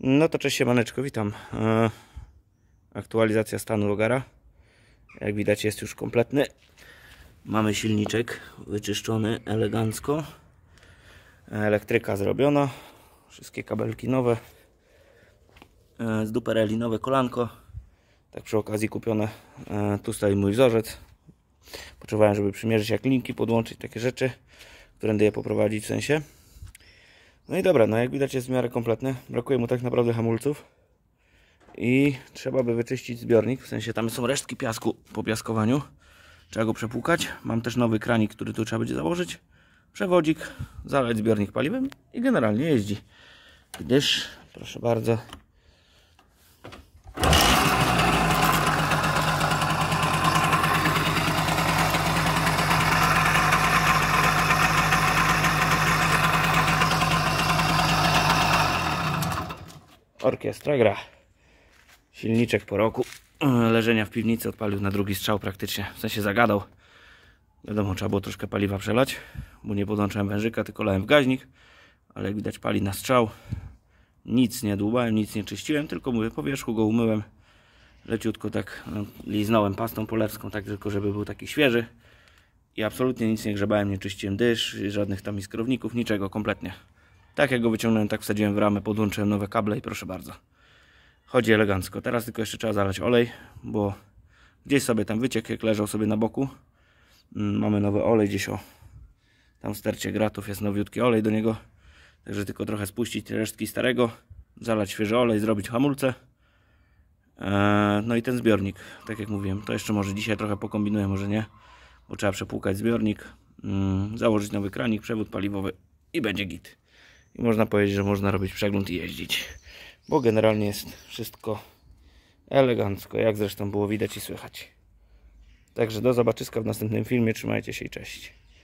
No to cześć maneczko, witam. E, aktualizacja stanu logara. Jak widać jest już kompletny. Mamy silniczek wyczyszczony elegancko. Elektryka zrobiona. Wszystkie kabelki nowe. E, z dupereli nowe kolanko. Tak przy okazji kupione. E, tu stoi mój wzorzec. Potrzebowałem, żeby przymierzyć jak linki, podłączyć takie rzeczy. Którędy je poprowadzić w sensie. No i dobra, no jak widać jest w miarę kompletne. Brakuje mu tak naprawdę hamulców. I trzeba by wyczyścić zbiornik, w sensie tam są resztki piasku po piaskowaniu. Trzeba go przepłukać. Mam też nowy kranik, który tu trzeba będzie założyć. Przewodzik, zalać zbiornik paliwem i generalnie jeździ. Gdyż, proszę bardzo, Orkiestra gra. Silniczek po roku e, leżenia w piwnicy odpalił na drugi strzał praktycznie. W sensie zagadał. Wiadomo, trzeba było troszkę paliwa przelać, bo nie podłączałem wężyka, tylko lałem w gaźnik. Ale jak widać pali na strzał. Nic nie dłubałem, nic nie czyściłem, tylko mówię po wierzchu go umyłem. Leciutko tak no, liznąłem pastą polewską, tak tylko żeby był taki świeży. I absolutnie nic nie grzebałem, nie czyściłem dysz, żadnych tam iskrowników, niczego kompletnie. Tak jak go wyciągnąłem, tak wsadziłem w ramę, podłączyłem nowe kable i proszę bardzo. Chodzi elegancko. Teraz tylko jeszcze trzeba zalać olej, bo gdzieś sobie tam wyciek, jak leżał sobie na boku. Mm, mamy nowy olej gdzieś o tam stercie gratów, jest nowiutki olej do niego. Także tylko trochę spuścić resztki starego, zalać świeży olej, zrobić hamulce. E, no i ten zbiornik, tak jak mówiłem, to jeszcze może dzisiaj trochę pokombinuję, może nie, bo trzeba przepłukać zbiornik, mm, założyć nowy kranik, przewód paliwowy i będzie git i można powiedzieć, że można robić przegląd i jeździć. Bo generalnie jest wszystko elegancko, jak zresztą było widać i słychać. Także do zobaczyska w następnym filmie. Trzymajcie się i cześć.